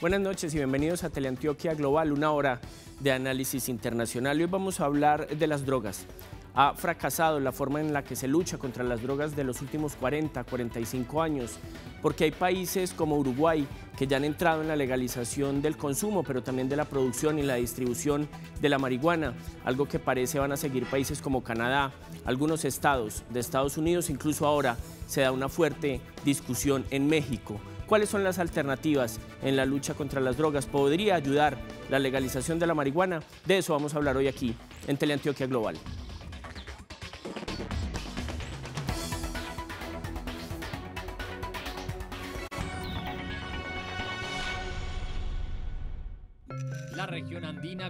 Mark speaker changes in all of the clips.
Speaker 1: Buenas noches y bienvenidos a Teleantioquia Global, una hora de análisis internacional. Hoy vamos a hablar de las drogas ha fracasado la forma en la que se lucha contra las drogas de los últimos 40, 45 años, porque hay países como Uruguay que ya han entrado en la legalización del consumo, pero también de la producción y la distribución de la marihuana, algo que parece van a seguir países como Canadá, algunos estados de Estados Unidos, incluso ahora se da una fuerte discusión en México. ¿Cuáles son las alternativas en la lucha contra las drogas? ¿Podría ayudar la legalización de la marihuana? De eso vamos a hablar hoy aquí en Teleantioquia Global.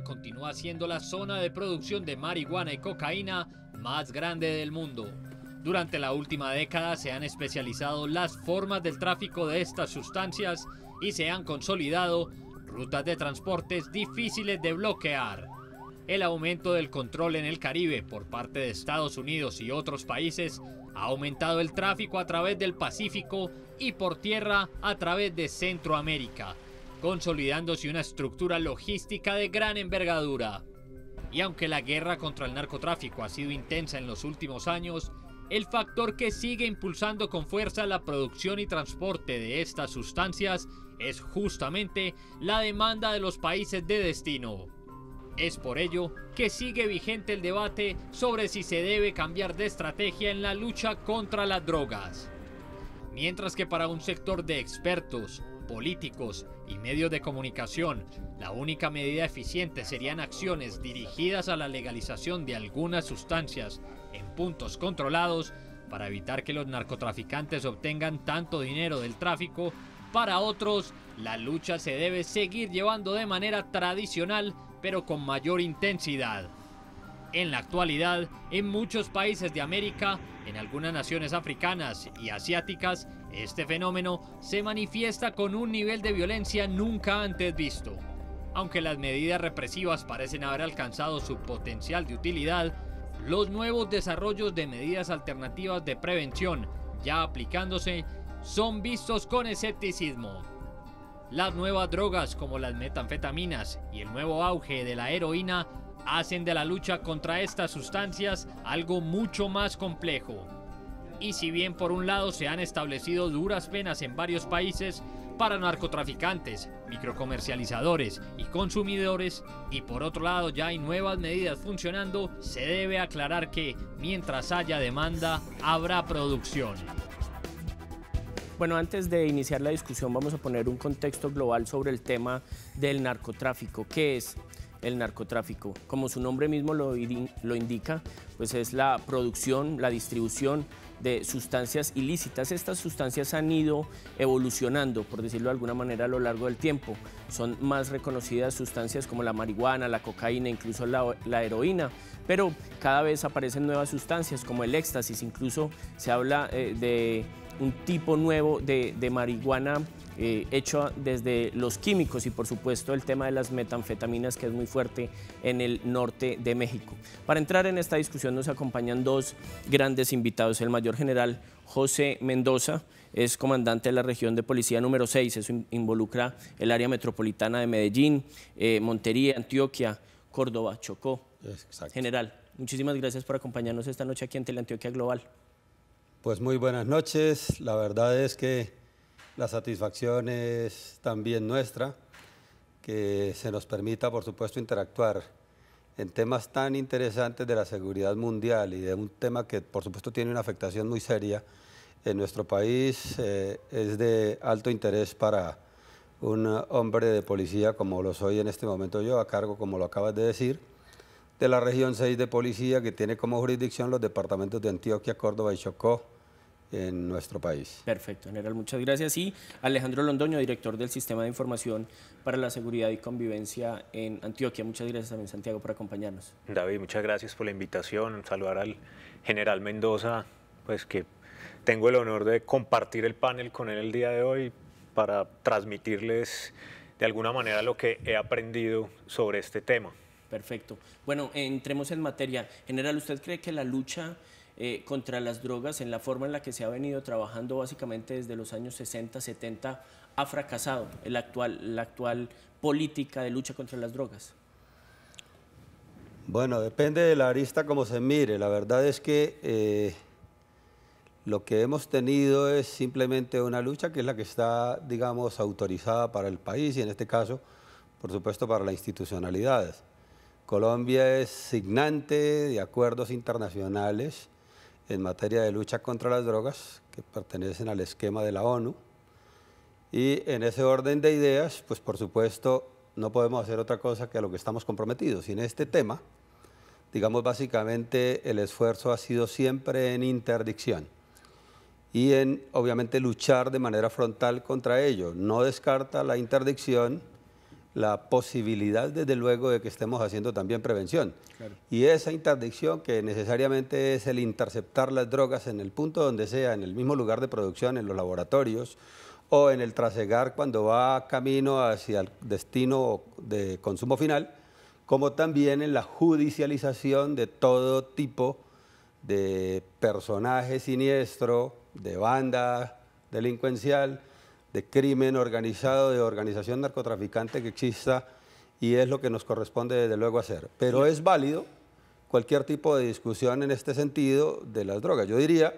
Speaker 2: continúa siendo la zona de producción de marihuana y cocaína más grande del mundo. Durante la última década se han especializado las formas del tráfico de estas sustancias y se han consolidado rutas de transportes difíciles de bloquear. El aumento del control en el Caribe por parte de Estados Unidos y otros países ha aumentado el tráfico a través del Pacífico y por tierra a través de Centroamérica consolidándose una estructura logística de gran envergadura. Y aunque la guerra contra el narcotráfico ha sido intensa en los últimos años, el factor que sigue impulsando con fuerza la producción y transporte de estas sustancias es justamente la demanda de los países de destino. Es por ello que sigue vigente el debate sobre si se debe cambiar de estrategia en la lucha contra las drogas. Mientras que para un sector de expertos, políticos y medios de comunicación, la única medida eficiente serían acciones dirigidas a la legalización de algunas sustancias en puntos controlados para evitar que los narcotraficantes obtengan tanto dinero del tráfico. Para otros, la lucha se debe seguir llevando de manera tradicional, pero con mayor intensidad. En la actualidad, en muchos países de América, en algunas naciones africanas y asiáticas, este fenómeno se manifiesta con un nivel de violencia nunca antes visto. Aunque las medidas represivas parecen haber alcanzado su potencial de utilidad, los nuevos desarrollos de medidas alternativas de prevención ya aplicándose son vistos con escepticismo. Las nuevas drogas como las metanfetaminas y el nuevo auge de la heroína hacen de la lucha contra estas sustancias algo mucho más complejo y si bien por un lado se han establecido duras penas en varios países para narcotraficantes, microcomercializadores y consumidores, y por otro lado ya hay nuevas medidas funcionando, se debe aclarar que mientras haya demanda, habrá producción.
Speaker 1: Bueno, antes de iniciar la discusión vamos a poner un contexto global sobre el tema del narcotráfico. ¿Qué es el narcotráfico? Como su nombre mismo lo, indica, pues es la producción, la distribución de sustancias ilícitas. Estas sustancias han ido evolucionando, por decirlo de alguna manera, a lo largo del tiempo. Son más reconocidas sustancias como la marihuana, la cocaína, incluso la, heroína, pero cada vez aparecen nuevas sustancias como el éxtasis, incluso se habla eh, de un tipo nuevo de, marihuana eh, hecho desde los químicos y por supuesto el tema de las metanfetaminas que es muy fuerte en el norte de México. Para entrar en esta discusión nos acompañan dos grandes invitados, el mayor general José Mendoza, es comandante de la región de policía número 6, eso involucra el área metropolitana de Medellín, eh, Montería, Antioquia, Córdoba, Chocó. General, muchísimas gracias por acompañarnos esta noche aquí en Teleantioquia Global.
Speaker 3: Pues muy buenas noches. La verdad es que la satisfacción es también nuestra, que se nos permita, por supuesto, interactuar en temas tan interesantes de la seguridad mundial y de un tema que, por supuesto, tiene una afectación muy seria en nuestro país. Eh, es de alto interés para un hombre de policía como lo soy en este momento yo, a cargo, como lo acabas de decir de la región 6 de policía que tiene como jurisdicción los departamentos de Antioquia, Córdoba y Chocó en nuestro país.
Speaker 1: Perfecto, general, muchas gracias. Y Alejandro Londoño, director del Sistema de Información para la Seguridad y Convivencia en Antioquia. Muchas gracias también, Santiago, por acompañarnos.
Speaker 4: David, muchas gracias por la invitación. Saludar al general Mendoza, pues que tengo el honor de compartir el panel con él el día de hoy para transmitirles de alguna manera lo que he aprendido
Speaker 1: sobre este tema perfecto. Bueno, entremos en materia. General, ¿usted cree que la lucha eh, contra las drogas en la forma en la que se ha venido trabajando básicamente desde los años 60, 70 ha fracasado? El actual, la actual política de lucha contra las drogas.
Speaker 3: Bueno, depende de la arista como se mire. La verdad es que eh, lo que hemos tenido es simplemente una lucha que es la que está, digamos, autorizada para el país y en este caso, por supuesto, para las institucionalidades. Colombia es signante de acuerdos internacionales en materia de lucha contra las drogas que pertenecen al esquema de la ONU. Y en ese orden de ideas, pues por supuesto no podemos hacer otra cosa que a lo que estamos comprometidos. Y en este tema, digamos básicamente el esfuerzo ha sido siempre en interdicción y en obviamente luchar de manera frontal contra ello. No descarta la interdicción la posibilidad, desde luego, de que estemos haciendo también prevención. Y esa interdicción, que necesariamente es el interceptar las drogas en el punto donde sea, en el mismo lugar de producción, en los laboratorios, o en el trasegar cuando va camino hacia el destino de consumo final, como también en la judicialización de todo tipo de personaje siniestro, de banda delincuencial, de crimen organizado, de organización narcotraficante que exista y es lo que nos corresponde desde luego hacer. Pero es válido cualquier tipo de discusión en este sentido de las drogas. Yo diría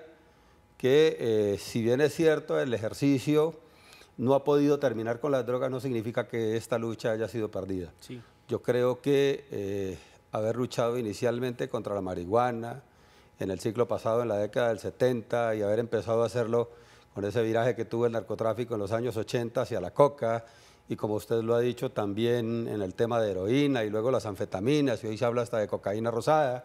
Speaker 3: que eh, si bien es cierto el ejercicio no ha podido terminar con las drogas, no significa que esta lucha haya sido perdida. Yo creo que eh, haber luchado inicialmente contra la marihuana en el ciclo pasado, en la década del 70, y haber empezado a hacerlo con ese viraje que tuvo el narcotráfico en los años 80 hacia la coca y como usted lo ha dicho también en el tema de heroína y luego las anfetaminas y hoy se habla hasta de cocaína rosada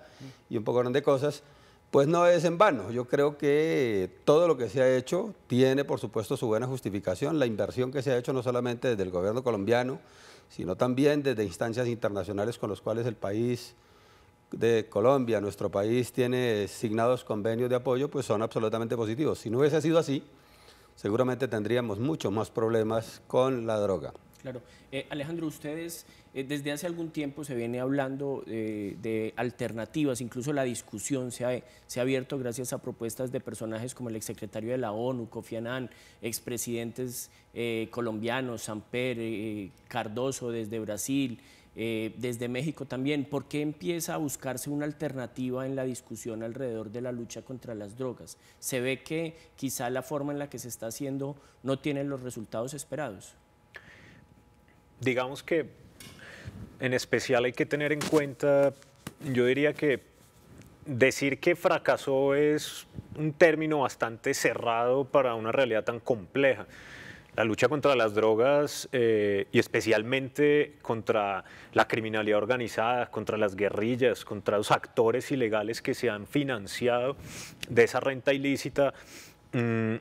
Speaker 3: y un poco de cosas, pues no es en vano. Yo creo que todo lo que se ha hecho tiene por supuesto su buena justificación, la inversión que se ha hecho no solamente desde el gobierno colombiano, sino también desde instancias internacionales con los cuales el país de Colombia, nuestro país, tiene signados convenios de apoyo, pues son absolutamente positivos. Si no hubiese sido así, seguramente tendríamos muchos más problemas con la droga.
Speaker 1: Claro. Eh, Alejandro, ustedes eh, desde hace algún tiempo se viene hablando eh, de alternativas, incluso la discusión se ha, se ha, abierto gracias a propuestas de personajes como el exsecretario de la ONU, Kofi Annan, expresidentes colombianos, Samper, Cardoso desde Brasil, eh, desde México también, ¿por qué empieza a buscarse una alternativa en la discusión alrededor de la lucha contra las drogas? Se ve que quizá la forma en la que se está haciendo no tiene los resultados esperados. Digamos que
Speaker 4: en especial hay que tener en cuenta, yo diría que decir que fracasó es un término bastante cerrado para una realidad tan compleja. La lucha contra las drogas eh, y especialmente contra la criminalidad organizada, contra las guerrillas, contra los actores ilegales que se han financiado de esa renta ilícita, mm,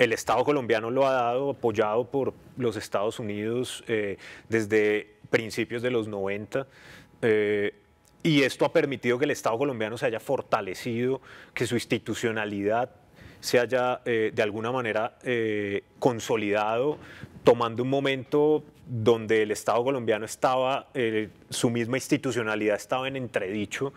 Speaker 4: el Estado colombiano lo ha dado, apoyado por los Estados Unidos eh, desde principios de los 90. Eh, y esto ha permitido que el Estado colombiano se haya fortalecido, que su institucionalidad se haya eh, de alguna manera eh, consolidado tomando un momento donde el Estado colombiano estaba, eh, su misma institucionalidad estaba en entredicho,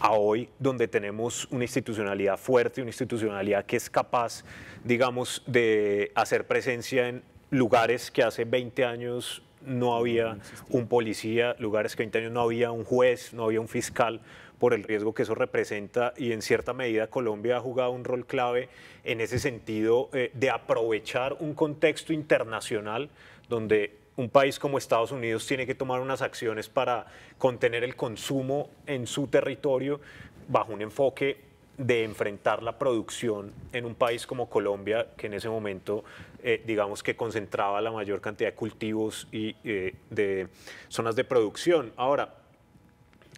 Speaker 4: a hoy donde tenemos una institucionalidad fuerte, una institucionalidad que es capaz, digamos, de hacer presencia en lugares que hace 20 años no había un policía, lugares que 20 años no había un juez, no había un fiscal por el riesgo que eso representa y en cierta medida Colombia ha jugado un rol clave en ese sentido eh, de aprovechar un contexto internacional donde un país como Estados Unidos tiene que tomar unas acciones para contener el consumo en su territorio bajo un enfoque de enfrentar la producción en un país como Colombia, que en ese momento, eh, digamos que concentraba la mayor cantidad de cultivos y eh, de zonas de producción. Ahora,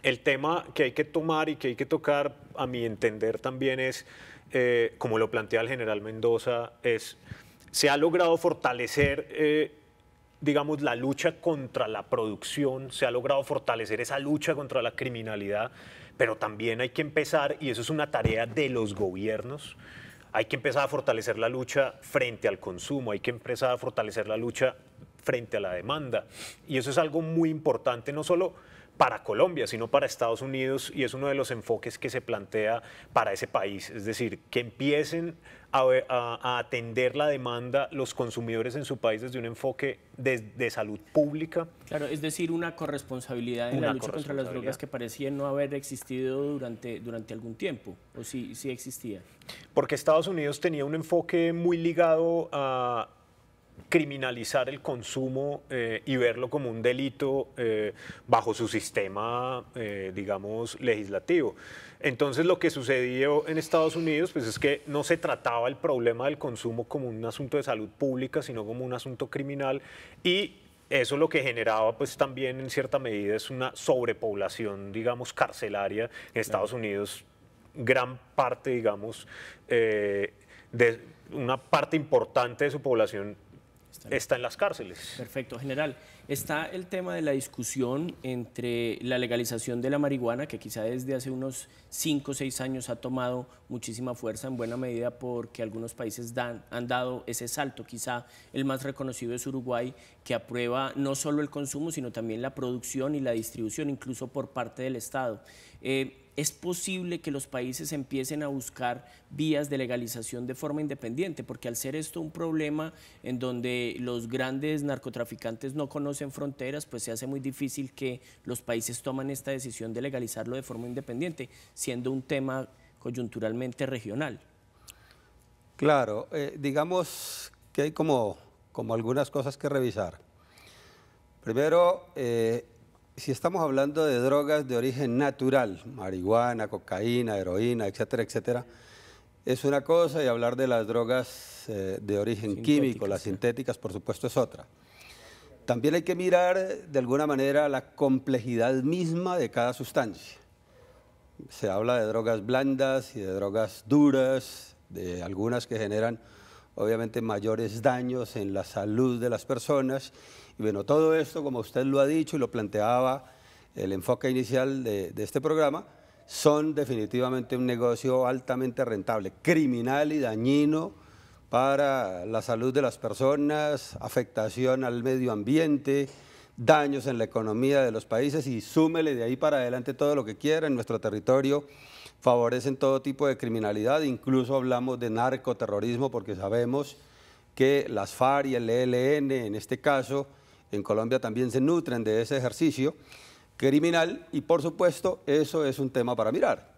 Speaker 4: el tema que hay que tomar y que hay que tocar, a mi entender también es, eh, como lo plantea el general Mendoza, es, se ha logrado fortalecer... Eh, digamos, la lucha contra la producción, se ha logrado fortalecer esa lucha contra la criminalidad, pero también hay que empezar, y eso es una tarea de los gobiernos, hay que empezar a fortalecer la lucha frente al consumo, hay que empezar a fortalecer la lucha frente a la demanda. Y eso es algo muy importante, no solo para Colombia, sino para Estados Unidos y es uno de los enfoques que se plantea para ese país. Es decir, que empiecen a, atender la demanda los
Speaker 1: consumidores en su país desde un enfoque de, salud pública. Claro, es decir, una corresponsabilidad en la lucha contra las drogas que parecía no haber existido durante, durante algún tiempo, o sí, sí existía.
Speaker 4: Porque Estados Unidos tenía un enfoque muy ligado a criminalizar el consumo eh, y verlo como un delito eh, bajo su sistema, eh, digamos, legislativo. Entonces lo que sucedió en Estados Unidos pues, es que no se trataba el problema del consumo como un asunto de salud pública, sino como un asunto criminal y eso lo que generaba pues también en cierta medida es una sobrepoblación, digamos, carcelaria en Estados Unidos, gran parte, digamos, de una parte importante de su población
Speaker 1: Está en, las cárceles. Perfecto, general. Está el tema de la discusión entre la legalización de la marihuana, que quizá desde hace unos 5 o 6 años ha tomado muchísima fuerza, en buena medida porque algunos países dan, han dado ese salto. Quizá el más reconocido es Uruguay, que aprueba no solo el consumo, sino también la producción y la distribución, incluso por parte del Estado. Eh, es posible que los países empiecen a buscar vías de legalización de forma independiente, porque al ser esto un problema en donde los grandes narcotraficantes no conocen fronteras, pues se hace muy difícil que los países tomen esta decisión de legalizarlo de forma independiente, siendo un tema coyunturalmente regional.
Speaker 3: Claro, eh, digamos que hay como, como algunas cosas que revisar. Primero, eh, si estamos hablando de drogas de origen natural, marihuana, cocaína, heroína, etcétera, etcétera, es una cosa y hablar de las drogas eh, de origen químico, las sintéticas, por supuesto, es otra. También hay que mirar de alguna manera la complejidad misma de cada sustancia. Se habla de drogas blandas y de drogas duras, de algunas que generan obviamente mayores daños en la salud de las personas. Y bueno, todo esto, como usted lo ha dicho y lo planteaba el enfoque inicial de, de este programa, son definitivamente un negocio altamente rentable, criminal y dañino para la salud de las personas, afectación al medio ambiente, daños en la economía de los países y súmele de ahí para adelante todo lo que quiera en nuestro territorio favorecen todo tipo de criminalidad, incluso hablamos de narcoterrorismo porque sabemos que las FARC y el ELN, en este caso, en Colombia también se nutren de ese ejercicio criminal y por supuesto eso es un tema para mirar.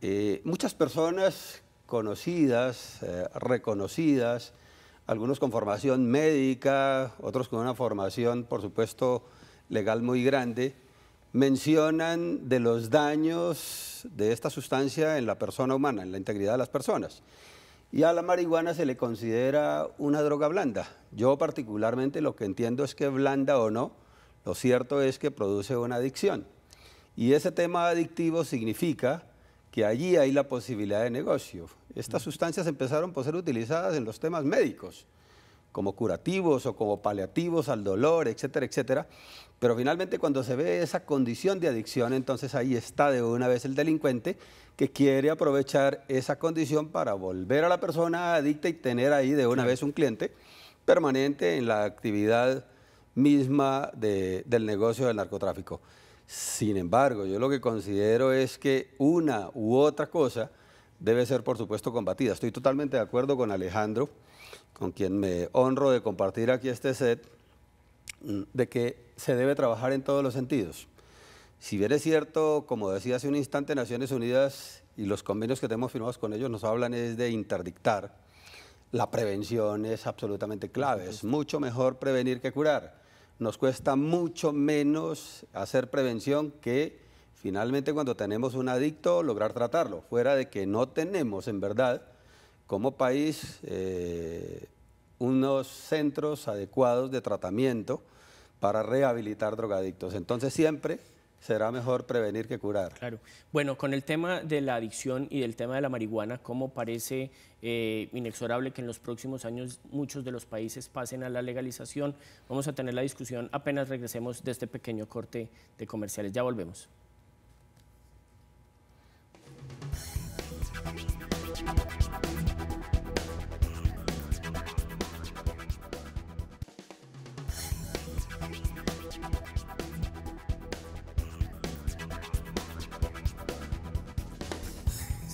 Speaker 3: Eh, muchas personas conocidas, eh, reconocidas, algunos con formación médica, otros con una formación por supuesto legal muy grande, mencionan de los daños de esta sustancia en la persona humana, en la integridad de las personas. Y a la marihuana se le considera una droga blanda. Yo particularmente lo que entiendo es que blanda o no, lo cierto es que produce una adicción. Y ese tema adictivo significa que allí hay la posibilidad de negocio. Estas mm. sustancias empezaron por ser utilizadas en los temas médicos como curativos o como paliativos al dolor, etcétera, etcétera. Pero finalmente cuando se ve esa condición de adicción, entonces ahí está de una vez el delincuente que quiere aprovechar esa condición para volver a la persona adicta y tener ahí de una vez un cliente permanente en la actividad misma del negocio del narcotráfico. Sin embargo, yo lo que considero es que una u otra cosa debe ser, por supuesto, combatida. Estoy totalmente de acuerdo con Alejandro con quien me honro de compartir aquí este set, mm, de que se debe trabajar en todos los sentidos. Si bien es cierto, como decía hace un instante, Naciones Unidas y los convenios que tenemos firmados con ellos nos hablan es de interdictar, la prevención es absolutamente clave. Es mucho mejor prevenir que curar. Nos cuesta mucho menos hacer prevención que finalmente cuando tenemos un adicto lograr tratarlo, fuera de que no tenemos en verdad como país eh, unos centros adecuados de tratamiento para rehabilitar drogadictos. Entonces
Speaker 1: siempre será mejor prevenir que curar. Claro. Bueno, con el tema de la adicción y del tema de la marihuana, como parece eh, inexorable que en los próximos años muchos de los países pasen a la legalización? Vamos a tener la discusión apenas regresemos de este pequeño corte de comerciales. Ya volvemos.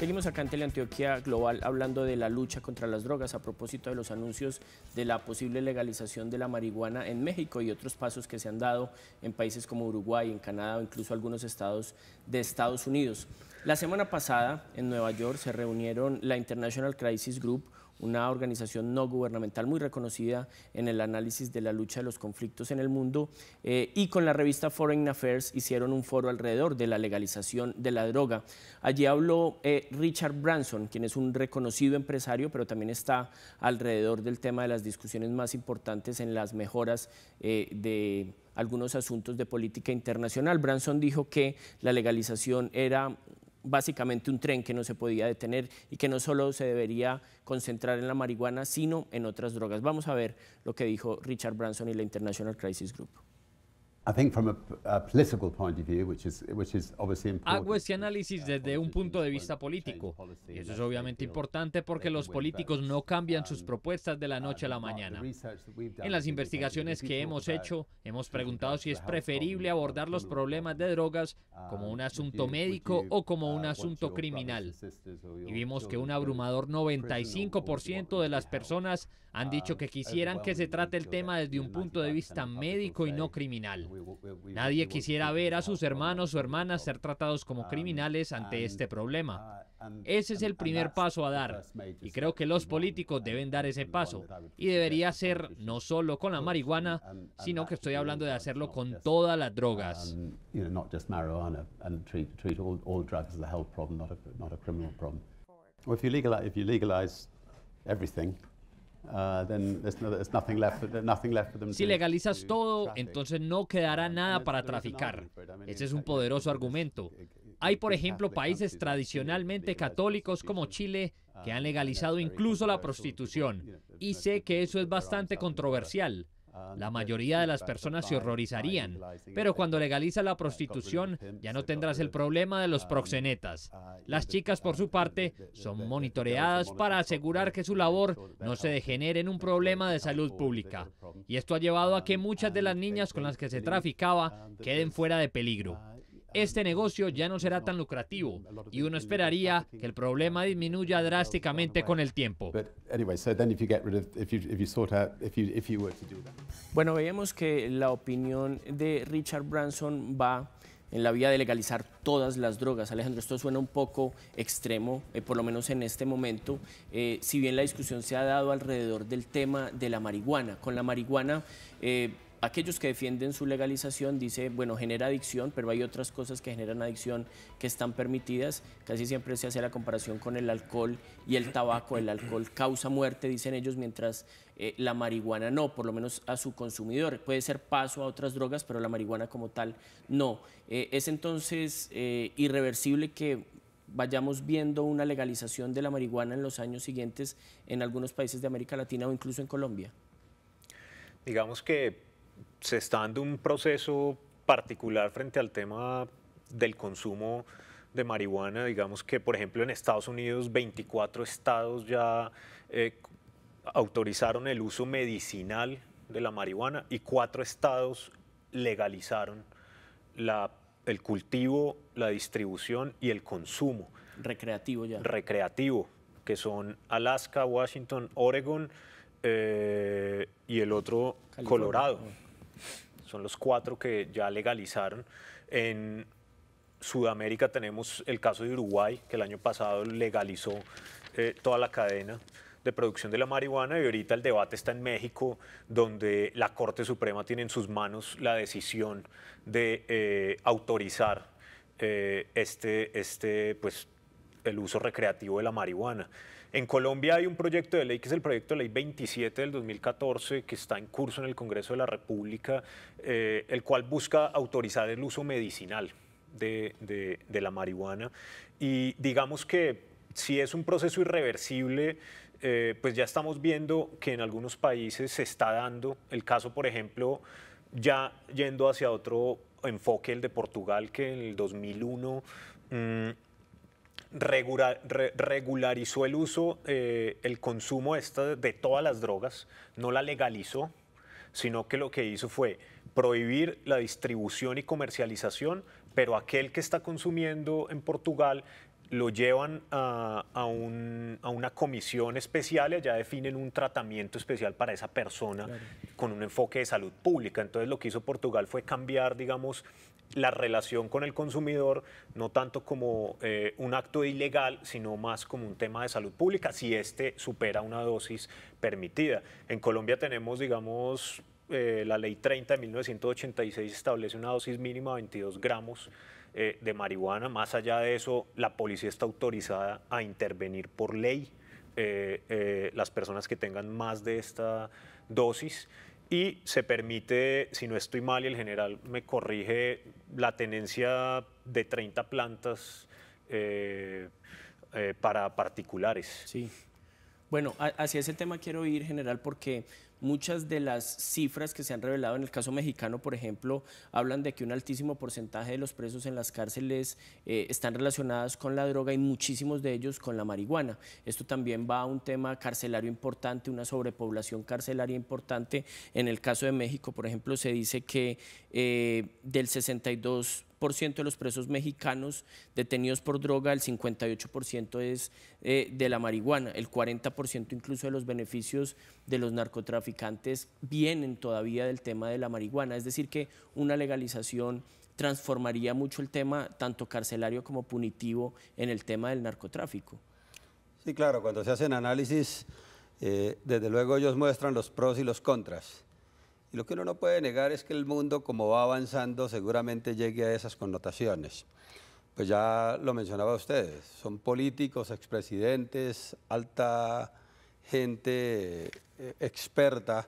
Speaker 1: Seguimos acá en Teleantioquia Global hablando de la lucha contra las drogas a propósito de los anuncios de la posible legalización de la marihuana en México y otros pasos que se han dado en países como Uruguay, en Canadá o incluso algunos estados de Estados Unidos. La semana pasada en Nueva York se reunieron la International Crisis Group, una organización no gubernamental muy reconocida en el análisis de la lucha de los conflictos en el mundo, eh, y con la revista Foreign Affairs hicieron un foro alrededor de la legalización de la droga. Allí habló eh, Richard Branson, quien es un reconocido empresario, pero también está alrededor del tema de las discusiones más importantes en las mejoras eh, de algunos asuntos de política internacional. Branson dijo que la legalización era básicamente un tren que no se podía detener y que no solo se debería concentrar en la marihuana, sino en otras drogas. Vamos a ver lo que dijo Richard Branson y la International Crisis Group.
Speaker 3: Hago ah, este
Speaker 1: pues,
Speaker 2: análisis uh, desde un punto de vista político. Y eso es obviamente importante porque los políticos no cambian sus um, propuestas de la um, noche a la mañana. En las investigaciones que hemos hecho, hemos preguntado si es preferible abordar los problemas de drogas como un um, asunto médico o como uh, un asunto criminal. Y vimos que un abrumador 95% de las personas han dicho que quisieran que se trate el tema desde un punto de vista médico y no criminal. Nadie quisiera ver a sus hermanos o hermanas ser tratados como criminales ante este problema. Uh, ese es el primer paso a dar y creo que los políticos deben dar ese paso y debería ser no solo con la marihuana, sino que estoy hablando de hacerlo con todas las drogas.
Speaker 3: everything, Uh, si
Speaker 2: legalizas todo, entonces no quedará nada para traficar. Ese es un poderoso argumento. Hay, por ejemplo, países tradicionalmente católicos como Chile que han legalizado incluso la prostitución. Y sé que eso es bastante controversial. La mayoría de las personas se horrorizarían, pero cuando legaliza la prostitución ya no tendrás el problema de los proxenetas. Las chicas, por su parte, son monitoreadas para asegurar que su labor no se degenere en un problema de salud pública. Y esto ha llevado a que muchas de las niñas con las que se traficaba queden fuera de peligro este negocio ya no será tan lucrativo y uno esperaría que el
Speaker 1: problema disminuya drásticamente con el tiempo. Bueno, veíamos que la opinión de Richard Branson va en la vía de legalizar todas las drogas. Alejandro, esto suena un poco extremo, eh, por lo menos en este momento, eh, si bien la discusión se ha dado alrededor del tema de la marihuana. Con la marihuana... Eh, aquellos que defienden su legalización dice, bueno, genera adicción, pero hay otras cosas que generan adicción que están permitidas. Casi siempre se hace la comparación con el alcohol y el tabaco. El alcohol causa muerte, dicen ellos, mientras eh, la marihuana no, por lo menos a su consumidor. Puede ser paso a otras drogas, pero la marihuana como tal no. Eh, es entonces eh, irreversible que vayamos viendo una legalización de la marihuana en los años siguientes en algunos países de América Latina o incluso en Colombia.
Speaker 4: Digamos que se está dando un proceso particular frente al tema del consumo de marihuana, digamos que por ejemplo en Estados Unidos 24 estados ya eh, autorizaron el uso medicinal de la marihuana y cuatro estados legalizaron el cultivo, la distribución y el consumo. Recreativo ya. Recreativo, que son Alaska, Washington, Oregon eh, y el otro Colorado son los cuatro que ya legalizaron. En Sudamérica tenemos el caso de Uruguay, que el año pasado legalizó eh, toda la cadena de producción de la marihuana y ahorita el debate está en México, donde la Corte Suprema tiene en sus manos la decisión de eh, autorizar eh, este, este, pues, el uso recreativo de la marihuana. En Colombia hay un proyecto de ley que es el proyecto de ley 27 del 2014 que está en curso en el Congreso de la República, eh, el cual busca autorizar el uso medicinal de, la marihuana. Y digamos que si es un proceso irreversible, eh, pues ya estamos viendo que en algunos países se está dando el caso, por ejemplo, ya yendo hacia otro enfoque, el de Portugal, que en el 2001 regularizó el uso, eh, el consumo este de todas las drogas, no la legalizó, sino que lo que hizo fue prohibir la distribución y comercialización, pero aquel que está consumiendo en Portugal lo llevan a, a, una comisión especial y allá definen un tratamiento especial para esa persona con un enfoque de salud pública. Entonces lo que hizo Portugal fue cambiar, digamos, la relación con el consumidor, no tanto como eh, un acto ilegal, sino más como un tema de salud pública, si éste supera una dosis permitida. En Colombia tenemos, digamos, eh, la ley 30 de 1986 establece una dosis mínima de 22 gramos eh, de marihuana. Más allá de eso, la policía está autorizada a intervenir por ley eh, eh, las personas que tengan más de esta dosis y se permite, si no estoy mal y el general me corrige, la tenencia de 30 plantas para particulares. Sí.
Speaker 1: Bueno, hacia ese tema quiero ir, general, porque muchas de las cifras que se han revelado en el caso mexicano, por ejemplo, hablan de que un altísimo porcentaje de los presos en las cárceles eh, están relacionadas con la droga y muchísimos de ellos con la marihuana. Esto también va a un tema carcelario importante, una sobrepoblación carcelaria importante. En el caso de México, por ejemplo, se dice que eh, del 62 ciento de los presos mexicanos detenidos por droga, el 58% es eh, de la marihuana, el 40% incluso de los beneficios de los narcotraficantes vienen todavía del tema de la marihuana. Es decir, que una legalización transformaría mucho el tema, tanto carcelario como punitivo, en el tema del narcotráfico.
Speaker 3: Sí, claro, cuando se hacen análisis, eh, desde luego ellos muestran los pros y los contras. Y lo que uno no puede negar es que el mundo, como va avanzando, seguramente llegue a esas connotaciones. Pues ya lo mencionaba ustedes, son políticos, expresidentes, alta gente eh, experta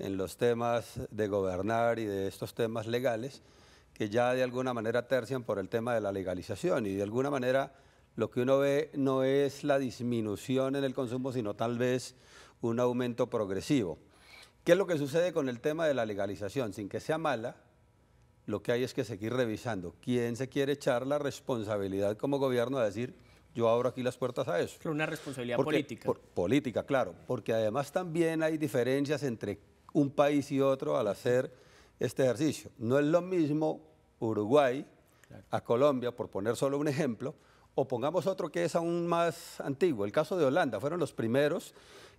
Speaker 3: en los temas de gobernar y de estos temas legales, que ya de alguna manera tercian por el tema de la legalización y de alguna manera lo que uno ve no es la disminución en el consumo, sino tal vez un aumento progresivo. ¿Qué es lo que sucede con el tema de la legalización? Sin que sea mala, lo que hay es que seguir revisando. ¿Quién se quiere echar la responsabilidad como gobierno a decir, yo abro aquí las puertas a eso?
Speaker 1: Pero una responsabilidad política.
Speaker 3: política, claro, porque además también hay diferencias entre un país y otro al hacer este ejercicio. No es lo mismo Uruguay a Colombia, por poner solo un ejemplo, o pongamos otro que es aún más antiguo, el caso de Holanda, fueron los primeros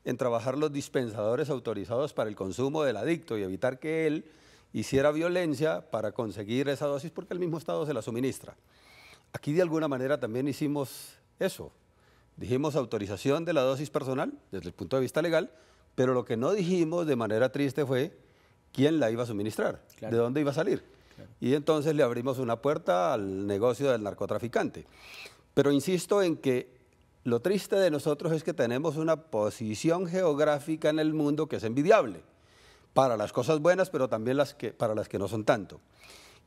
Speaker 3: en trabajar los dispensadores autorizados para el consumo del adicto y evitar que él hiciera violencia para conseguir esa dosis porque el mismo Estado se la suministra. Aquí de alguna manera también hicimos eso. Dijimos autorización de la dosis personal desde el punto de vista legal, pero lo que no dijimos de manera triste fue quién la iba a suministrar, de dónde iba a salir. Y entonces le abrimos una puerta al negocio del narcotraficante. Pero insisto en que lo triste de nosotros es que tenemos una posición geográfica en el mundo que es envidiable, para las cosas buenas, pero también para las que no son tanto.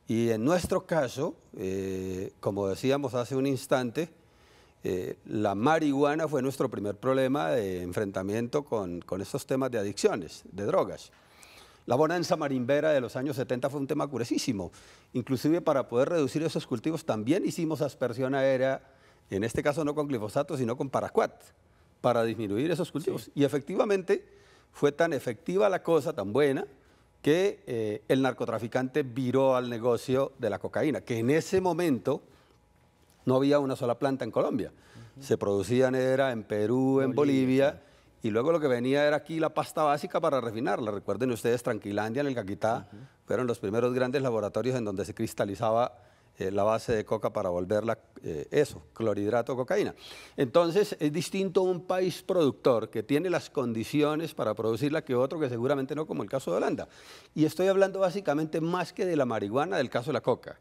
Speaker 3: Y en nuestro caso, eh, como decíamos hace un instante, eh, la marihuana fue nuestro primer problema de enfrentamiento con, con estos temas de adicciones, de drogas. La bonanza marimbera de los años 70 fue un tema curiosísimo. Inclusive para poder reducir esos cultivos también hicimos aspersión aérea en este caso no con glifosato, sino con paraquat, para disminuir esos cultivos. Y efectivamente fue tan efectiva la cosa, tan buena, que eh, el narcotraficante viró al negocio de la cocaína, que en ese momento no había una sola planta en Colombia. Se producían era en Perú, en Bolivia, y luego lo que venía era aquí la pasta básica para refinarla. Recuerden ustedes, Tranquilandia, en el Caquitá, fueron los primeros grandes laboratorios en donde se cristalizaba eh, la base de coca para volverla eh, eso, clorhidrato cocaína. Entonces es distinto un país productor que tiene las condiciones para producirla que otro que seguramente no, como el caso de Holanda. Y estoy hablando básicamente más que de la marihuana, del caso de la coca.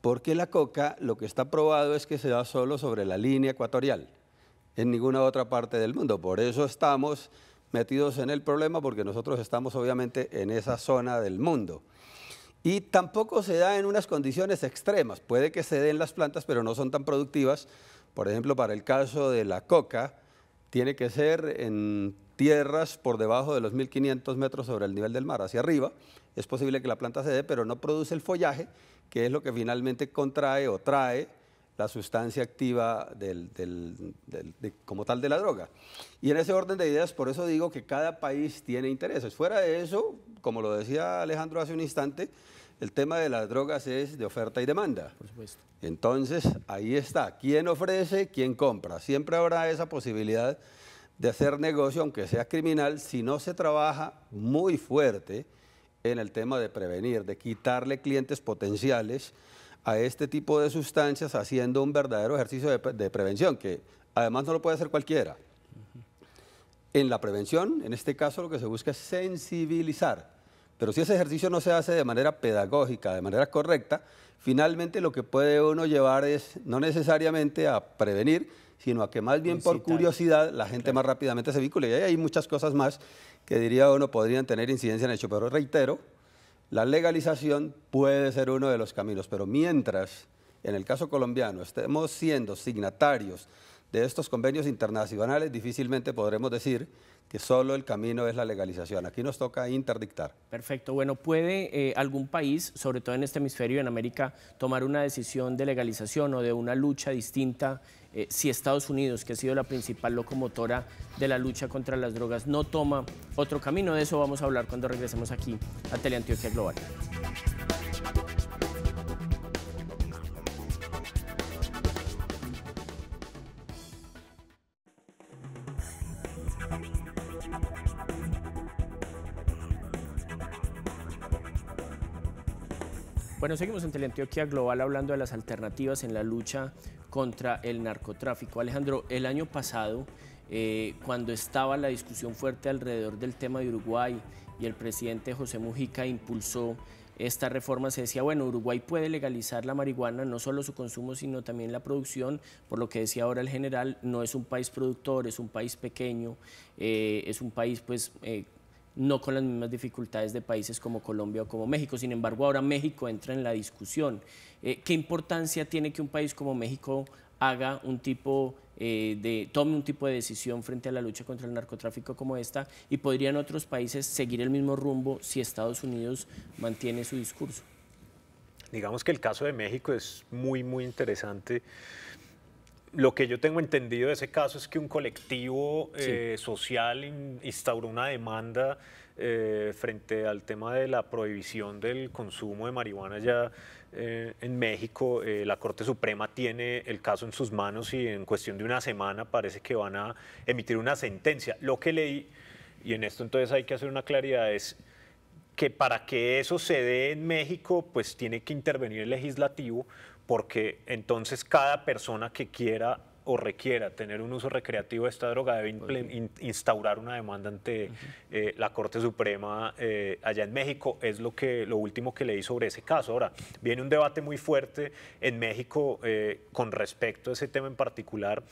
Speaker 3: Porque la coca lo que está probado es que se da solo sobre la línea ecuatorial, en ninguna otra parte del mundo. Por eso estamos metidos en el problema porque nosotros estamos obviamente en esa zona del mundo. Y tampoco se da en unas condiciones extremas. Puede que se den las plantas, pero no son tan productivas. Por ejemplo, para el caso de la coca, tiene que ser en tierras por debajo de los 1500 metros sobre el nivel del mar, hacia arriba. Es posible que la planta se dé, pero no produce el follaje, que es lo que finalmente contrae o trae la sustancia activa del, como tal de la droga. Y en ese orden de ideas, por eso digo que cada país tiene intereses. Fuera de eso, como lo decía Alejandro hace un instante, el tema de las drogas es de oferta y demanda. Entonces, ahí está. ¿Quién ofrece? ¿Quién compra? Siempre habrá esa posibilidad de hacer negocio, aunque sea criminal, si no se trabaja muy fuerte en el tema de prevenir, de quitarle clientes potenciales a este tipo de sustancias haciendo un verdadero ejercicio de, prevención, que además no lo puede hacer cualquiera. En la prevención, en este caso, lo que se busca es sensibilizar. Pero si ese ejercicio no se hace de manera pedagógica, de manera correcta, finalmente lo que puede uno llevar es no necesariamente a prevenir, sino a que más bien por curiosidad la gente más rápidamente se vincule. Y hay muchas cosas más que diría uno podrían tener incidencia en el hecho, pero reitero, la legalización puede ser uno de los caminos, pero mientras en el caso colombiano estemos siendo signatarios de estos convenios internacionales, difícilmente podremos decir que solo el camino es la legalización. Aquí nos
Speaker 1: toca interdictar. Perfecto. Bueno, ¿puede eh, algún país, sobre todo en este hemisferio en América, tomar una decisión de legalización o de una lucha distinta eh, si Estados Unidos, que ha sido la principal locomotora de la lucha contra las drogas, no toma otro camino. De eso vamos a hablar cuando regresemos aquí a Teleantioquia Global. Bueno, seguimos en Teleantioquia Global hablando de las alternativas en la lucha contra el narcotráfico. Alejandro, el año pasado, eh, cuando estaba la discusión fuerte alrededor del tema de Uruguay y el presidente José Mujica impulsó esta reforma, se decía, bueno, Uruguay puede legalizar la marihuana, no solo su consumo, sino también la producción, por lo que decía ahora el general, no es un país productor, es un país pequeño, eh, es un país pues... Eh, no con las mismas dificultades de países como Colombia o como México. Sin embargo, ahora México entra en la discusión. Eh, ¿Qué importancia tiene que un país como México haga un tipo eh, de, tome un tipo de decisión frente a la lucha contra el narcotráfico como esta? ¿Y podrían otros países seguir el mismo rumbo si Estados Unidos mantiene su discurso? Digamos que el
Speaker 4: caso de México es muy, muy interesante lo que yo tengo entendido de ese caso es que un colectivo eh, social instauró una demanda eh, frente al tema de la prohibición del consumo de marihuana ya eh, en México. la Corte Suprema tiene el caso en sus manos y en cuestión de una semana parece que van a emitir una sentencia. Lo que leí, y en esto entonces hay que hacer una claridad, es que para que eso se dé en México, pues tiene que intervenir el legislativo, porque entonces cada persona que quiera o requiera tener un uso recreativo de esta droga debe instaurar una demanda ante eh, la Corte Suprema eh, allá en México. Es lo, que, lo último que leí sobre ese caso. Ahora, viene un debate muy fuerte en México eh, con respecto a ese tema en particular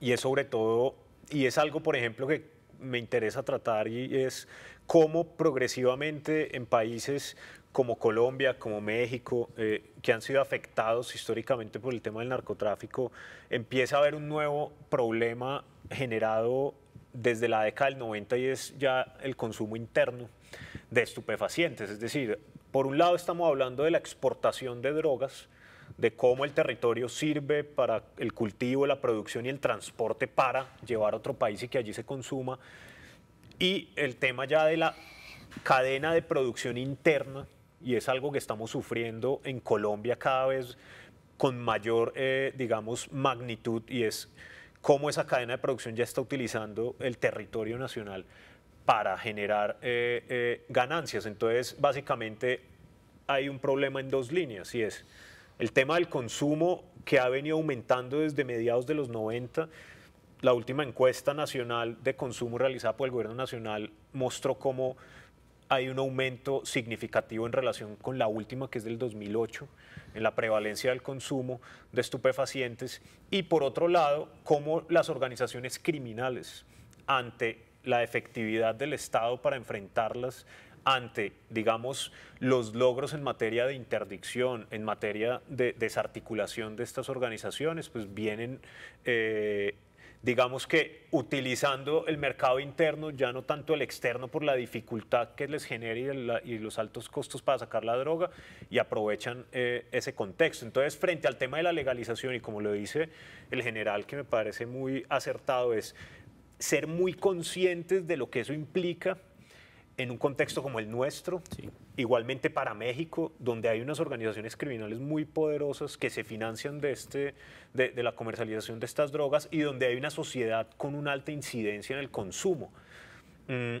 Speaker 4: y es sobre todo, y es algo, por ejemplo, que me interesa tratar y es cómo progresivamente en países como Colombia, como México, eh, que han sido afectados históricamente por el tema del narcotráfico, empieza a haber un nuevo problema generado desde la década del 90 y es ya el consumo interno de estupefacientes. Es decir, por un lado estamos hablando de la exportación de drogas, de cómo el territorio sirve para el cultivo, la producción y el transporte para llevar a otro país y que allí se consuma. Y el tema ya de la cadena de producción interna y es algo que estamos sufriendo en Colombia cada vez con mayor, eh, digamos, magnitud y es cómo esa cadena de producción ya está utilizando el territorio nacional para generar eh, eh, ganancias. Entonces, básicamente hay un problema en dos líneas y es el tema del consumo que ha venido aumentando desde mediados de los 90. La última encuesta nacional de consumo realizada por el gobierno nacional mostró cómo hay un aumento significativo en relación con la última, que es del 2008, en la prevalencia del consumo de estupefacientes, y por otro lado, cómo las organizaciones criminales, ante la efectividad del Estado para enfrentarlas, ante, digamos, los logros en materia de interdicción, en materia de desarticulación de estas organizaciones, pues vienen... Eh, digamos que utilizando el mercado interno, ya no tanto el externo por la dificultad que les genera y, los altos costos para sacar la droga y aprovechan eh, ese contexto. Entonces, frente al tema de la legalización y como lo dice el general, que me parece muy acertado, es ser muy conscientes de lo que eso implica en un contexto como el nuestro, igualmente para México, donde hay unas organizaciones criminales muy poderosas que se financian de, este, de, de la comercialización de estas drogas y donde hay una sociedad con una alta incidencia en el consumo. Mm,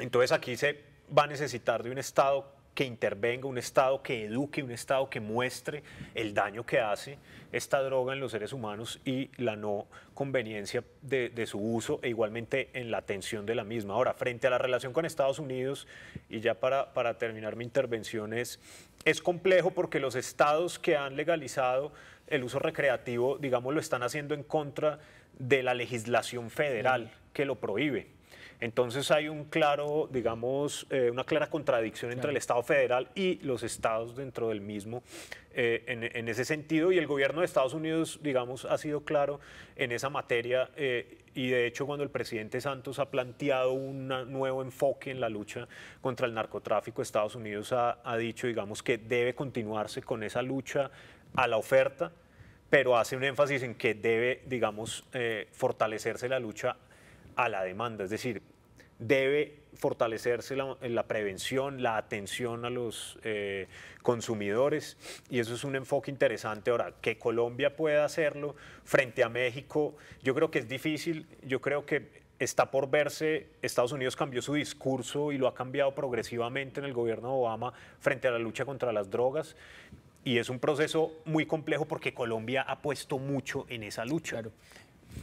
Speaker 4: entonces aquí se va a necesitar de un Estado que intervenga, un Estado que eduque, un Estado que muestre el daño que hace esta droga en los seres humanos y la no conveniencia de, su uso e igualmente en la atención de la misma. Ahora, frente a la relación con Estados Unidos, y ya para, para terminar mi intervención, es, es complejo porque los estados que han legalizado el uso recreativo, digamos, lo están haciendo en contra de la legislación federal que lo prohíbe. Entonces hay un claro, digamos, eh, una clara contradicción entre el Estado federal y los estados dentro del mismo eh, en, ese sentido y el gobierno de Estados Unidos, digamos, ha sido claro en esa materia eh, y de hecho cuando el presidente Santos ha planteado un nuevo enfoque en la lucha contra el narcotráfico, Estados Unidos ha, ha dicho, digamos, que debe continuarse con esa lucha a la oferta, pero hace un énfasis en que debe, digamos, fortalecerse la lucha a la demanda, es decir, debe fortalecerse la, prevención, la atención a los eh, consumidores y eso es un enfoque interesante. Ahora, que Colombia pueda hacerlo frente a México, yo creo que es difícil, yo creo que está por verse, Estados Unidos cambió su discurso y lo ha cambiado progresivamente en el gobierno de Obama frente a la lucha contra las drogas.
Speaker 1: Y es un proceso muy complejo porque Colombia ha puesto mucho en esa lucha.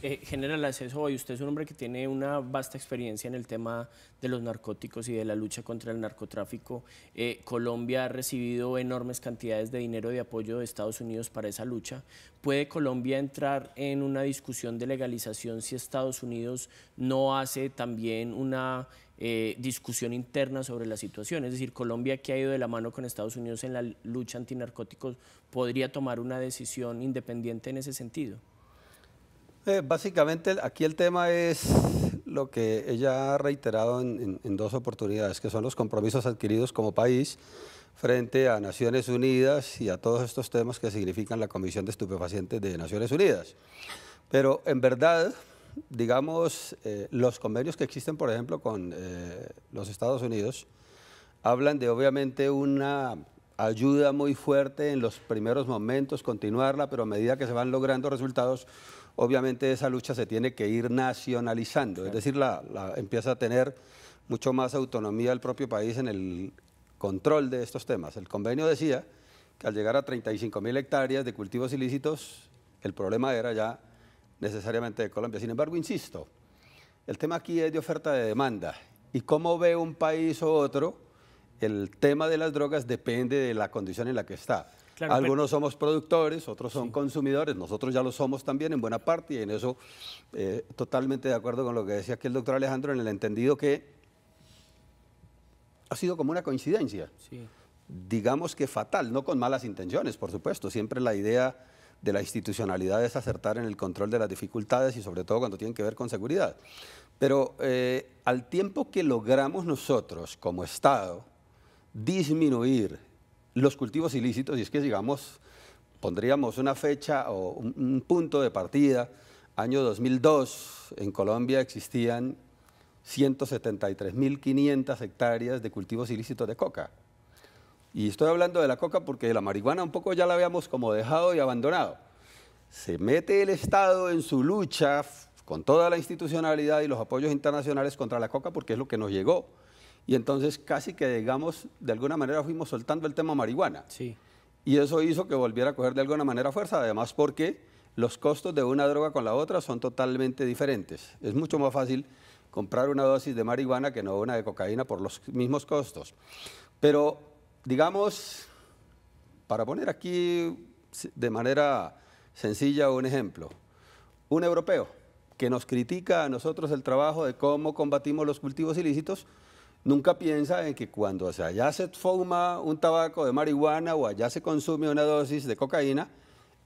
Speaker 1: Eh, General Aceso, hoy, usted es un hombre que tiene una vasta experiencia en el tema de los narcóticos y de la lucha contra el narcotráfico. Eh, Colombia ha recibido enormes cantidades de dinero de apoyo de Estados Unidos para esa lucha. ¿Puede Colombia entrar en una discusión de legalización si Estados Unidos no hace también una eh, discusión interna sobre la situación. Es decir, Colombia, que ha ido de la mano con Estados Unidos en la lucha antinarcóticos, podría tomar una decisión independiente en ese sentido.
Speaker 3: Eh, básicamente aquí el tema es lo que ella ha reiterado en, dos oportunidades, que son los compromisos adquiridos como país frente a Naciones Unidas y a todos estos temas que significan la Comisión de Estupefacientes de Naciones Unidas. Pero en verdad, digamos, eh, los convenios que existen, por ejemplo, con eh, los Estados Unidos, hablan de obviamente una ayuda muy fuerte en los primeros momentos, continuarla, pero a medida que se van logrando resultados, obviamente esa lucha se tiene que ir nacionalizando, es decir, la, empieza a tener mucho más autonomía el propio país en el control de estos temas. El convenio decía que al llegar a 35 mil hectáreas de cultivos ilícitos, el problema era ya necesariamente de Colombia. Sin embargo, insisto, el tema aquí es de oferta de demanda y cómo ve un país u otro, el tema de las drogas depende de la condición en la que está. Algunos somos productores, otros son consumidores, nosotros ya lo somos también en buena parte y en eso eh, totalmente de acuerdo con lo que decía aquí el doctor Alejandro en el entendido que ha sido como una coincidencia, digamos que fatal, no con malas intenciones, por supuesto, siempre la idea de la institucionalidad es acertar en el control de las dificultades y sobre todo cuando tienen que ver con seguridad. Pero eh, al tiempo que logramos nosotros como Estado disminuir los cultivos ilícitos, y es que digamos, pondríamos una fecha o un, punto de partida, año 2002, en Colombia existían 173.500 hectáreas de cultivos ilícitos de coca. Y estoy hablando de la coca porque la marihuana un poco ya la habíamos como dejado y abandonado. Se mete el Estado en su lucha con toda la institucionalidad y los apoyos internacionales contra la coca porque es lo que nos llegó y entonces casi que, digamos, de alguna manera fuimos soltando el tema marihuana. Y eso hizo que volviera a coger de alguna manera fuerza, además porque los costos de una droga con la otra son totalmente diferentes. Es mucho más fácil comprar una dosis de marihuana que no una de cocaína por los mismos costos. Pero, digamos, para poner aquí de manera sencilla un ejemplo, un europeo que nos critica a nosotros el trabajo de cómo combatimos los cultivos ilícitos, nunca piensa en que cuando allá se fuma un tabaco de marihuana o allá se consume una dosis de cocaína,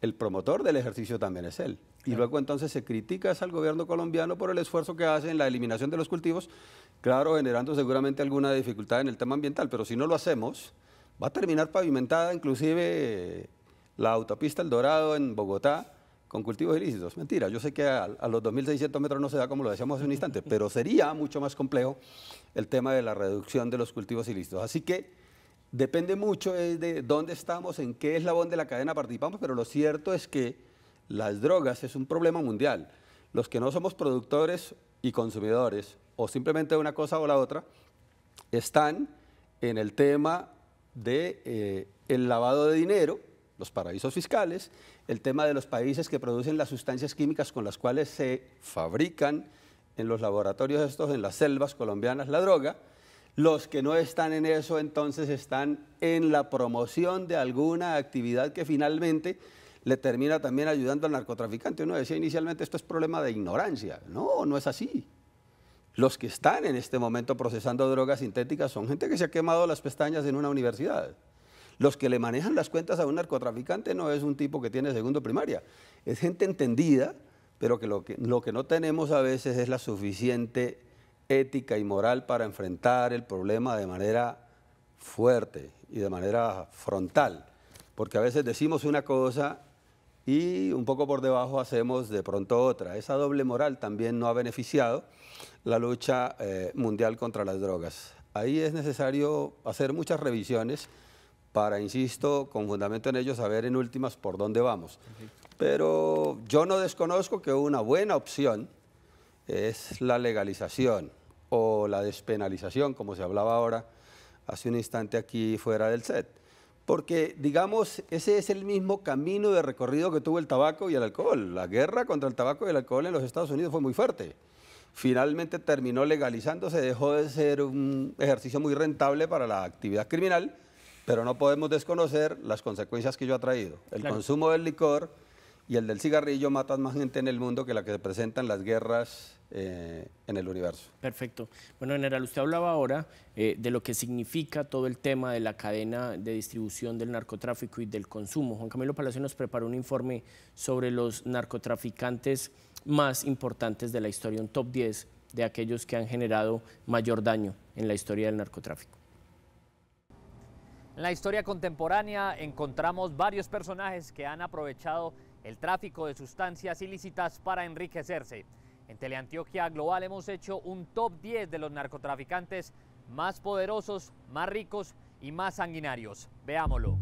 Speaker 3: el promotor del ejercicio también es él. Y luego entonces se critica al gobierno colombiano por el esfuerzo que hace en la eliminación de los cultivos, claro, generando seguramente alguna dificultad en el tema ambiental, pero si no lo hacemos, va a terminar pavimentada inclusive la autopista El Dorado en Bogotá, con cultivos ilícitos. Mentira, yo sé que a, los 2.600 metros no se da como lo decíamos hace un instante, pero sería mucho más complejo el tema de la reducción de los cultivos ilícitos. Así que depende mucho de dónde estamos, en qué eslabón de la cadena participamos, pero lo cierto es que las drogas es un problema mundial. Los que no somos productores y consumidores, o simplemente una cosa o la otra, están en el tema del de, eh, lavado de dinero, los paraísos fiscales, el tema de los países que producen las sustancias químicas con las cuales se fabrican en los laboratorios estos, en las selvas colombianas, la droga. Los que no están en eso entonces están en la promoción de alguna actividad que finalmente le termina también ayudando al narcotraficante. Uno decía inicialmente esto es problema de ignorancia. No, no es así. Los que están en este momento procesando drogas sintéticas son gente que se ha quemado las pestañas en una universidad. Los que le manejan las cuentas a un narcotraficante no es un tipo que tiene segundo primaria, es gente entendida, pero que lo que, no tenemos a veces es la suficiente ética y moral para enfrentar el problema de manera fuerte y de manera frontal, porque a veces decimos una cosa y un poco por debajo hacemos de pronto otra. Esa doble moral también no ha beneficiado la lucha eh, mundial contra las drogas. Ahí es necesario hacer muchas revisiones para, insisto, con fundamento en ello, saber en últimas por dónde vamos. Pero yo no desconozco que una buena opción es la legalización o la despenalización, como se hablaba ahora hace un instante aquí fuera del set. Porque, digamos, ese es el mismo camino de recorrido que tuvo el tabaco y el alcohol. La guerra contra el tabaco y el alcohol en los Estados Unidos fue muy fuerte. Finalmente terminó legalizándose, dejó de ser un ejercicio muy rentable para la actividad criminal pero no podemos desconocer las consecuencias que yo ha traído. El consumo del licor y el del cigarrillo matan más gente en el mundo que la que se
Speaker 1: presentan las guerras eh, en el universo. Perfecto. Bueno, general, usted hablaba ahora eh, de lo que significa todo el tema de la cadena de distribución del narcotráfico y del consumo. Juan Camilo Palacio nos preparó un informe sobre los narcotraficantes más importantes de la historia, un top 10 de aquellos que han generado mayor daño en la historia del narcotráfico.
Speaker 2: En la historia contemporánea encontramos varios personajes que han aprovechado el tráfico de sustancias ilícitas para enriquecerse. En Teleantioquia Global hemos hecho un top 10 de los narcotraficantes más poderosos, más ricos y más sanguinarios. Veámoslo.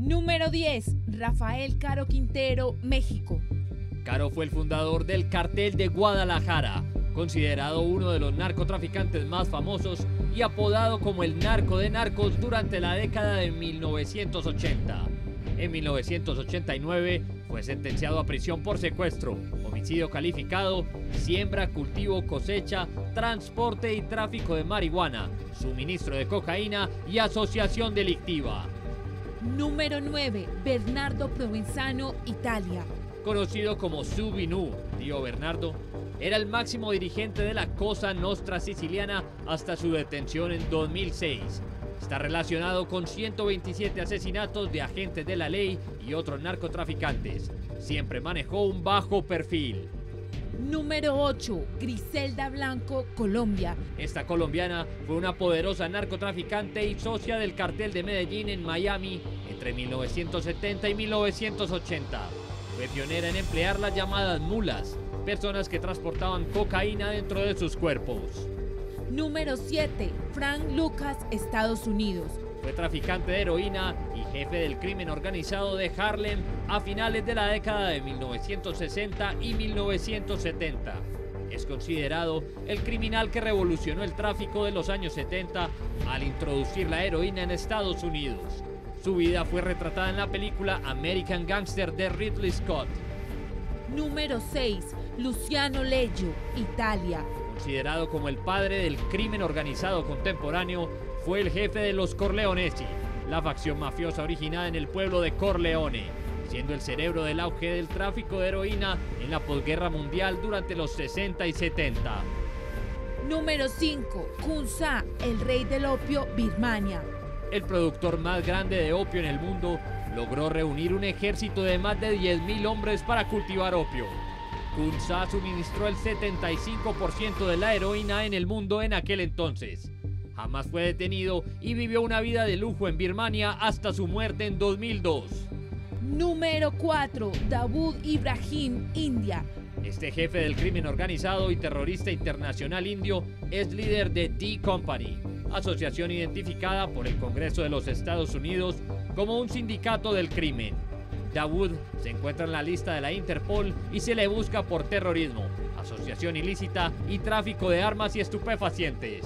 Speaker 5: Número 10. Rafael Caro Quintero, México.
Speaker 2: Caro fue el fundador del cartel de Guadalajara, considerado uno de los narcotraficantes más famosos y apodado como el narco de narcos durante la década de 1980. En 1989 fue sentenciado a prisión por secuestro, homicidio calificado, siembra, cultivo, cosecha, transporte y tráfico de marihuana, suministro de cocaína y asociación delictiva.
Speaker 5: Número 9. Bernardo Provenzano, Italia.
Speaker 2: Conocido como Subinu, tío Bernardo, era el máximo dirigente de la Cosa Nostra siciliana hasta su detención en 2006. Está relacionado con 127 asesinatos de agentes de la ley y otros narcotraficantes. Siempre manejó un bajo perfil.
Speaker 5: Número 8. Griselda Blanco, Colombia.
Speaker 2: Esta colombiana fue una poderosa narcotraficante y socia del cartel de Medellín en Miami entre 1970 y 1980. Fue pionera en emplear las llamadas mulas, personas que transportaban cocaína dentro de sus cuerpos.
Speaker 5: Número 7. Frank Lucas, Estados Unidos.
Speaker 2: Fue traficante de heroína y jefe del crimen organizado de Harlem a finales de la década de 1960 y 1970. Es considerado el criminal que revolucionó el tráfico de los años 70 al introducir la heroína en Estados Unidos. Su vida fue retratada en la película American Gangster de Ridley Scott.
Speaker 5: Número 6. Luciano Leggio, Italia.
Speaker 2: Considerado como el padre del crimen organizado contemporáneo, fue el jefe de los Corleonesi, la facción mafiosa originada en el pueblo de Corleone, siendo el cerebro del auge del tráfico de heroína en la posguerra mundial durante los 60 y 70.
Speaker 5: Número 5. Sa, el rey del opio, Birmania.
Speaker 2: El productor más grande de opio en el mundo logró reunir un ejército de más de 10.000 hombres para cultivar opio. Kunsa suministró el 75% de la heroína en el mundo en aquel entonces. Jamás fue detenido y vivió una vida de lujo en Birmania hasta su muerte en 2002.
Speaker 5: Número 4. Dawood Ibrahim, India.
Speaker 2: Este jefe del crimen organizado y terrorista internacional indio es líder de T Company, asociación identificada por el Congreso de los Estados Unidos como un sindicato del crimen. Dawood se encuentra en la lista de la Interpol y se le busca por terrorismo, asociación ilícita y tráfico de armas y estupefacientes.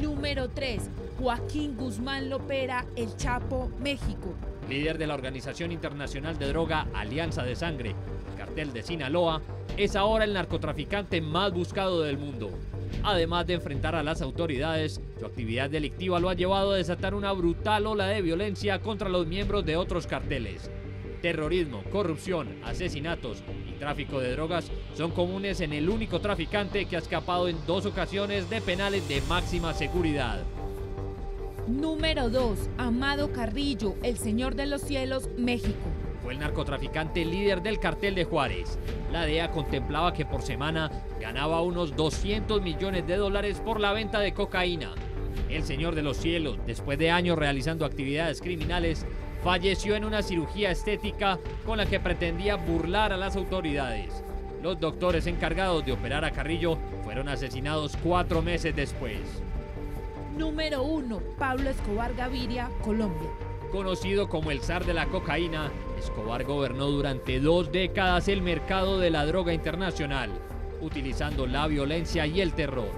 Speaker 5: Número 3. Joaquín Guzmán Lopera, El Chapo, México.
Speaker 2: Líder de la Organización Internacional de Droga Alianza de Sangre, el cartel de Sinaloa, es ahora el narcotraficante más buscado del mundo. Además de enfrentar a las autoridades, su actividad delictiva lo ha llevado a desatar una brutal ola de violencia contra los miembros de otros carteles, Terrorismo, corrupción, asesinatos y tráfico de drogas son comunes en el único traficante que ha escapado en dos ocasiones de penales de máxima seguridad.
Speaker 5: Número 2. Amado Carrillo, el Señor de los Cielos, México.
Speaker 2: Fue el narcotraficante líder del cartel de Juárez. La DEA contemplaba que por semana ganaba unos 200 millones de dólares por la venta de cocaína. El Señor de los Cielos, después de años realizando actividades criminales, falleció en una cirugía estética con la que pretendía burlar a las autoridades. Los doctores encargados de operar a Carrillo fueron asesinados cuatro meses después.
Speaker 5: Número 1. Pablo Escobar Gaviria, Colombia.
Speaker 2: Conocido como el zar de la cocaína, Escobar gobernó durante dos décadas el mercado de la droga internacional, utilizando la violencia y el terror.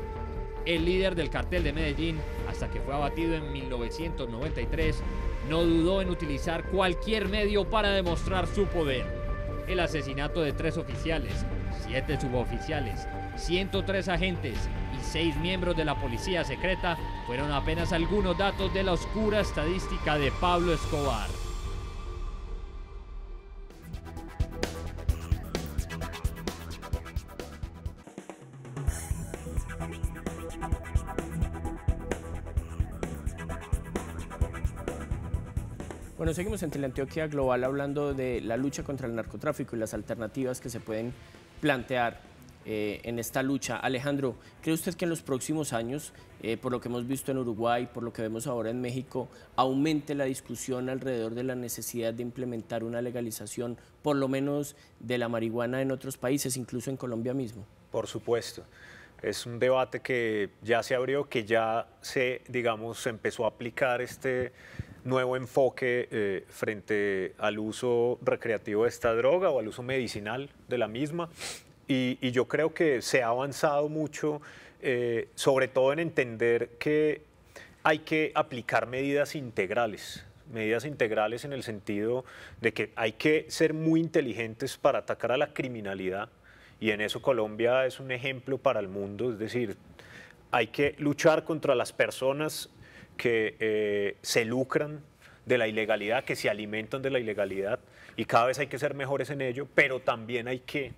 Speaker 2: El líder del cartel de Medellín, hasta que fue abatido en 1993, no dudó en utilizar cualquier medio para demostrar su poder. El asesinato de tres oficiales, siete suboficiales, 103 agentes y seis miembros de la policía secreta fueron apenas algunos datos de la oscura estadística de Pablo Escobar.
Speaker 1: Bueno, seguimos en Teleantioquia Global hablando de la lucha contra el narcotráfico y las alternativas que se pueden plantear eh, en esta lucha. Alejandro, ¿cree usted que en los próximos años, eh, por lo que hemos visto en Uruguay, por lo que vemos ahora en México, aumente la discusión alrededor de la necesidad de implementar una legalización, por lo menos de la marihuana en otros países, incluso en Colombia mismo?
Speaker 4: Por supuesto. Es un debate que ya se abrió, que ya se, digamos, empezó a aplicar este nuevo enfoque eh, frente al uso recreativo de esta droga o al uso medicinal de la misma. Y, yo creo que se ha avanzado mucho, eh, sobre todo en entender que hay que aplicar medidas integrales medidas integrales en el sentido de que hay que ser muy inteligentes para atacar a la criminalidad y en eso Colombia es un ejemplo para el mundo, es decir, hay que luchar contra las personas que eh, se lucran de la ilegalidad, que se alimentan de la ilegalidad y cada vez hay que ser mejores en ello, pero también hay que,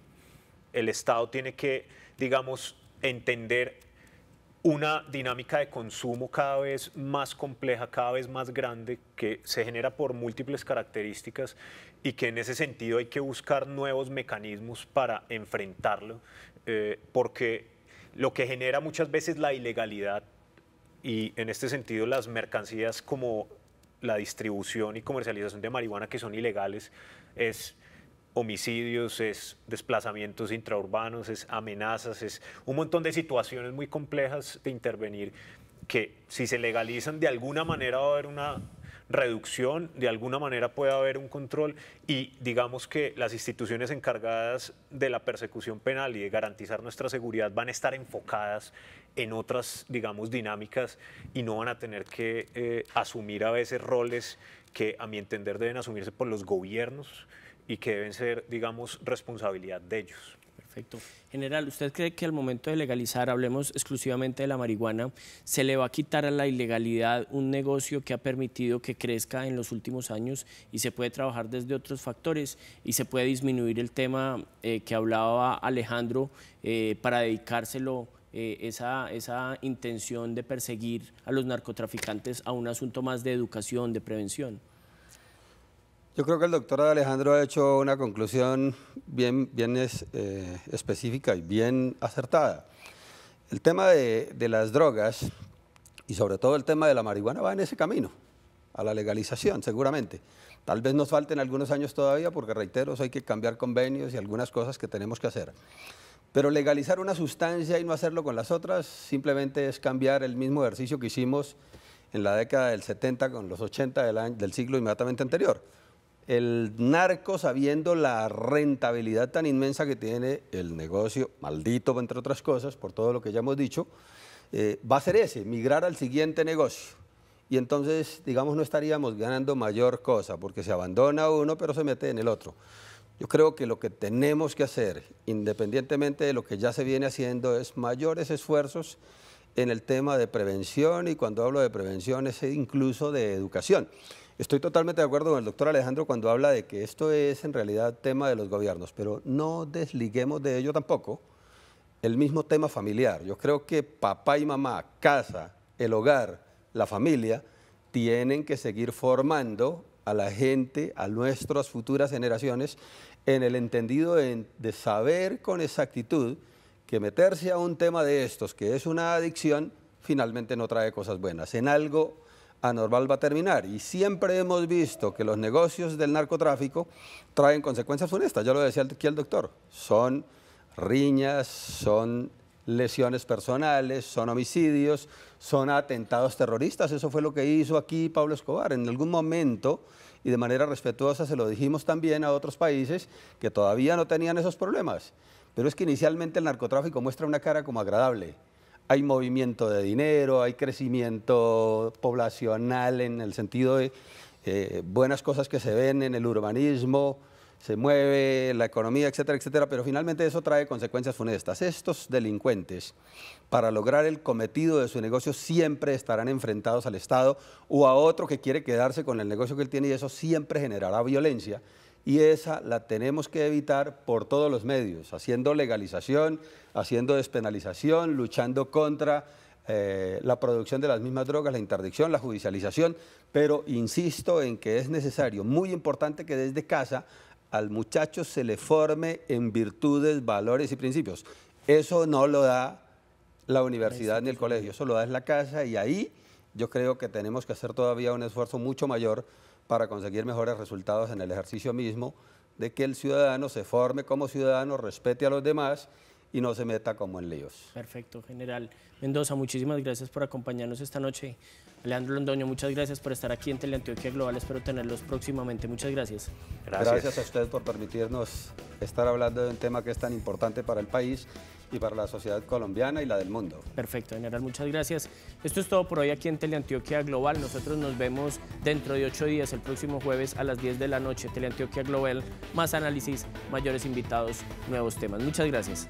Speaker 4: el Estado tiene que, digamos, entender una dinámica de consumo cada vez más compleja, cada vez más grande, que se genera por múltiples características y que en ese sentido hay que buscar nuevos mecanismos para enfrentarlo, eh, porque lo que genera muchas veces la ilegalidad y en este sentido las mercancías como la distribución y comercialización de marihuana que son ilegales es homicidios, es desplazamientos intraurbanos, es amenazas, es un montón de situaciones muy complejas de intervenir que si se legalizan de alguna manera va a haber una reducción, de alguna manera puede haber un control y digamos que las instituciones encargadas de la persecución penal y de garantizar nuestra seguridad van a estar enfocadas en otras, digamos, dinámicas y no van a tener que eh, asumir a veces roles que a mi entender deben asumirse por los gobiernos y que deben ser, digamos, responsabilidad de ellos.
Speaker 1: Perfecto. General, ¿usted cree que al momento de legalizar, hablemos exclusivamente de la marihuana, se le va a quitar a la ilegalidad un negocio que ha permitido que crezca en los últimos años y se puede trabajar desde otros factores y se puede disminuir el tema eh, que hablaba Alejandro eh, para dedicárselo eh, esa, intención de perseguir a los narcotraficantes a un asunto más de educación, de prevención? Yo creo que el doctor Alejandro ha hecho una conclusión bien, bien eh,
Speaker 3: específica y bien acertada. El tema de, de, las drogas y sobre todo el tema de la marihuana va en ese camino, a la legalización seguramente. Tal vez nos falten algunos años todavía porque, reitero, hay que cambiar convenios y algunas cosas que tenemos que hacer. Pero legalizar una sustancia y no hacerlo con las otras simplemente es cambiar el mismo ejercicio que hicimos en la década del 70 con los 80 del, siglo inmediatamente anterior. El narco, sabiendo la rentabilidad tan inmensa que tiene el negocio, maldito entre otras cosas, por todo lo que ya hemos dicho, eh, va a ser ese, migrar al siguiente negocio. Y entonces, digamos, no estaríamos ganando mayor cosa, porque se abandona uno, pero se mete en el otro. Yo creo que lo que tenemos que hacer, independientemente de lo que ya se viene haciendo, es mayores esfuerzos en el tema de prevención y cuando hablo de prevención es incluso de educación. Estoy totalmente de acuerdo con el doctor Alejandro cuando habla de que esto es en realidad tema de los gobiernos, pero no desliguemos de ello tampoco el mismo tema familiar. Yo creo que papá y mamá, casa, el hogar, la familia, tienen que seguir formando a la gente, a nuestras futuras generaciones, en el entendido de, saber con exactitud que meterse a un tema de estos, que es una adicción, finalmente no trae cosas buenas. En algo anormal va a terminar. Y siempre hemos visto que los negocios del narcotráfico traen consecuencias funestas. Ya lo decía aquí el doctor. Son riñas, son lesiones personales, son homicidios, son atentados terroristas. Eso fue lo que hizo aquí Pablo Escobar. En algún momento y de manera respetuosa se lo dijimos también a otros países que todavía no tenían esos problemas. Pero es que inicialmente el narcotráfico muestra una cara como agradable. Hay movimiento de dinero, hay crecimiento poblacional en el sentido de eh, buenas cosas que se ven en el urbanismo, se mueve la economía, etcétera, etcétera, pero finalmente eso trae consecuencias funestas. Estos delincuentes, para lograr el cometido de su negocio, siempre estarán enfrentados al Estado o a otro que quiere quedarse con el negocio que él tiene y eso siempre generará violencia. Y esa la tenemos que evitar por todos los medios, haciendo legalización, haciendo despenalización, luchando contra eh, la producción de las mismas drogas, la interdicción, la judicialización, pero insisto en que es necesario, muy importante que desde casa al muchacho se le forme en virtudes, valores y principios. Eso no lo da la universidad ni el colegio, eso lo da es la casa y ahí yo creo que tenemos que hacer todavía un esfuerzo mucho mayor para conseguir mejores resultados en el ejercicio mismo, de que el ciudadano se forme como ciudadano, respete a los demás y no se meta como en líos.
Speaker 1: Perfecto, general. Mendoza, muchísimas gracias por acompañarnos esta noche. Leandro Londoño, muchas gracias por estar aquí en Teleantioquia Global. Espero tenerlos próximamente. Muchas Gracias, gracias a
Speaker 3: ustedes por permitirnos estar hablando de un tema que es tan importante para
Speaker 1: el país y para la sociedad colombiana y la del mundo. Perfecto, general, muchas gracias. Esto es todo por hoy aquí en Teleantioquia Global. Nosotros nos vemos dentro de ocho días, el próximo jueves a las 10 de la noche. Teleantioquia Global, más análisis, mayores invitados, nuevos temas. Muchas gracias.